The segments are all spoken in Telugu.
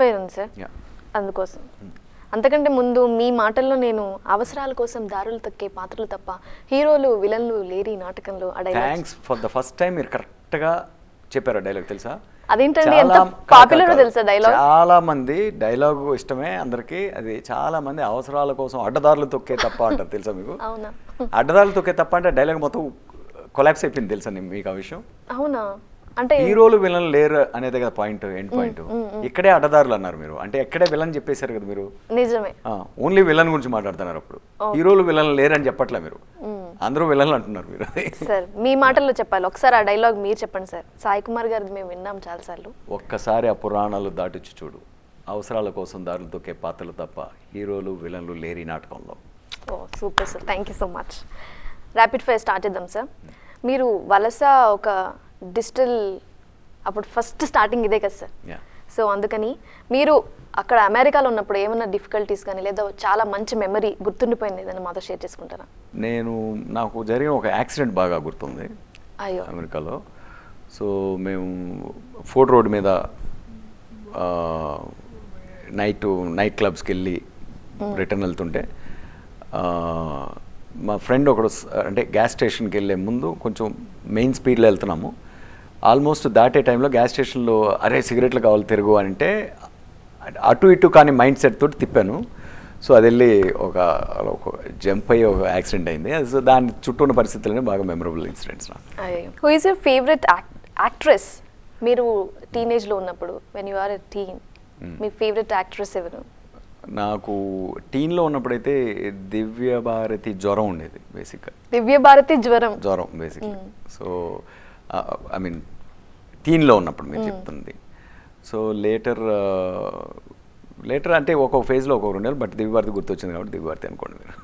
క్లారిఫై ఉంది సార్ అందుకోసం hmm. అంతకంటే ముందు మీ మాటల్లో నేను అవసరాల కోసం దారులు తక్కే పాత్రలు తప్ప హీరోలు విలన్లు లేరి నాటకంలో thanks for the first time మీరు కరెక్ట్గా చెప్పారు డైలాగ్ తెలుసా అదేంటండి ఎంత పాపులర్ తెలుసా డైలాగ్ చాలా మంది డైలాగ్ ఇష్టమే అందరికి అది చాలా మంది అవసరాల కోసం అడ్డదారులు తొక్కే తప్ప అంటారు తెలుసా మీకు అవునా అడ్డదారులు తొక్కే తప్ప అంటే డైలాగ్ మొత్తం కొలాప్స్ అయిపోయింది తెలుసా మీకు ఆ విషయం అవునా అంటే హీరోలు విలన్ లేరు అనేది కదా పాయింట్ ఎండ్ పాయింట్ ఇక్కడే అడ్డదారులు అన్నారు మీరు అంటే ఎక్కడే విలన్ చెప్పేశారు కదా మీరు నిజమే ఓన్లీ విలన్ గురించి మాట్లాడుతున్నారు అప్పుడు హీరోలు విలన్ లేరు అని చెప్పట్లే మీరు అందరూ విలన్లు అంటున్నారు మీరు సార్ మీ మాటల్లో చెప్పాలి ఒకసారి ఆ డైలాగ్ మీరు చెప్పండి సార్ సాయి కుమార్ గారిది మేము విన్నాం చాలాసార్లు ఒక్కసారి ఆ పురాణాలు దాటిచ్చి చూడు అవసరాల కోసం దారులు తొక్కే పాత్రలు తప్ప హీరోలు విలన్లు లేరు ఈ నాటకంలో ఓ super sir thank you so much rapid fire start చేద్దాం సార్ మీరు వలస ఒక డిజిటల్ అప్పుడు ఫస్ట్ స్టార్టింగ్ ఇదే కదా సార్ సో అందుకని మీరు అక్కడ అమెరికాలో ఉన్నప్పుడు ఏమైనా డిఫికల్టీస్ కానీ లేదా చాలా మంచి మెమరీ గుర్తుండిపోయింది ఏదైనా మాతో షేర్ చేసుకుంటారా నేను నాకు జరిగిన ఒక యాక్సిడెంట్ బాగా గుర్తుంది అయ్యో అమెరికాలో సో మేము ఫోర్ట్ రోడ్ మీద నైట్ నైట్ క్లబ్స్కి వెళ్ళి రిటర్న్ వెళ్తుంటే మా ఫ్రెండ్ ఒకడు అంటే గ్యాస్ స్టేషన్కి వెళ్ళే ముందు కొంచెం మెయిన్ స్పీడ్లో వెళ్తున్నాము ఆల్మోస్ట్ దాటే టైంలో గ్యాస్ స్టేషన్లో అరే సిగరెట్లు కావాలి తిరుగు అని అంటే అటు ఇటు కానీ మైండ్ సెట్ తోటి తిప్పాను సో అది వెళ్ళి ఒక జంప్ అయ్యి ఒక యాక్సిడెంట్ అయింది సో దాని చుట్టూ ఉన్న పరిస్థితులనే బాగా memorable incidents who is your favourite actress మీరు టీనేజ్లో ఉన్నప్పుడు వెన్ యు ఆర్ టీన్ మీ ఫేవరెట్ యాక్ట్రెస్ ఎవరు నాకు టీన్లో ఉన్నప్పుడైతే దివ్య భారతి జ్వరం ఉండేది బేసిక్గా దివ్య భారతి జ్వరం జ్వరం బేసిక్గా hmm. సో ఐ మీన్ టీన్లో ఉన్నప్పుడు మీరు hmm. చెప్తుంది సో లేటర్ లేటర్ అంటే ఒక్కొక్క ఫేజ్లో ఒక్కొక్కరు ఉండాలి బట్ దివ్యభారతి గుర్తొచ్చింది కాబట్టి దివ్యభారతి అనుకోండి మీరు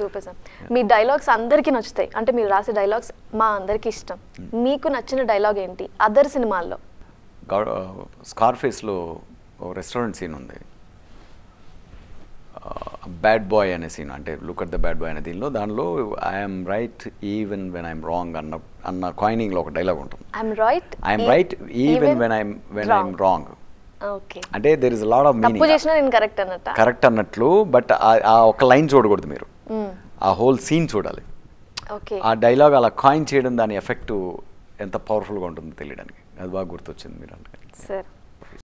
సూపర్ సార్ మీ డైలాగ్స్ అందరికీ నచ్చుతాయి అంటే మీరు రాసే డైలాగ్స్ మా అందరికీ ఇష్టం hmm. మీకు నచ్చిన డైలాగ్ ఏంటి అదర్ సినిమాల్లో స్కార్ఫేస్లో రెస్టారెంట్ సీన్ ఉంది uh, బ్యాడ్ బాయ్ అనే సీన్ అంటే look at the bad boy అనే దీనిలో దానిలో I'm right even when I'm wrong అన్న అన్న కాయినింగ్ లో ఒక డైలాగ్ ఉంటుంది I'm right I'm right even when I'm when I'm wrong అంటే there is lot of meaning correct అన్నట్టు కరెక్ట్ అన్నట్లు బట్ ఆ ఒక లైన్ చూడకూడదు మీరు hmm. ఆ హోల్ సీన్ చూడాలి ఆ డైలాగ్ అలా కాయిన్ చేయడం దాని ఎఫెక్ట్ ఎంత పవర్ఫుల్గా ఉంటుందో తెలియడానికి అది బాగా గుర్తొచ్చింది మీరు అంటే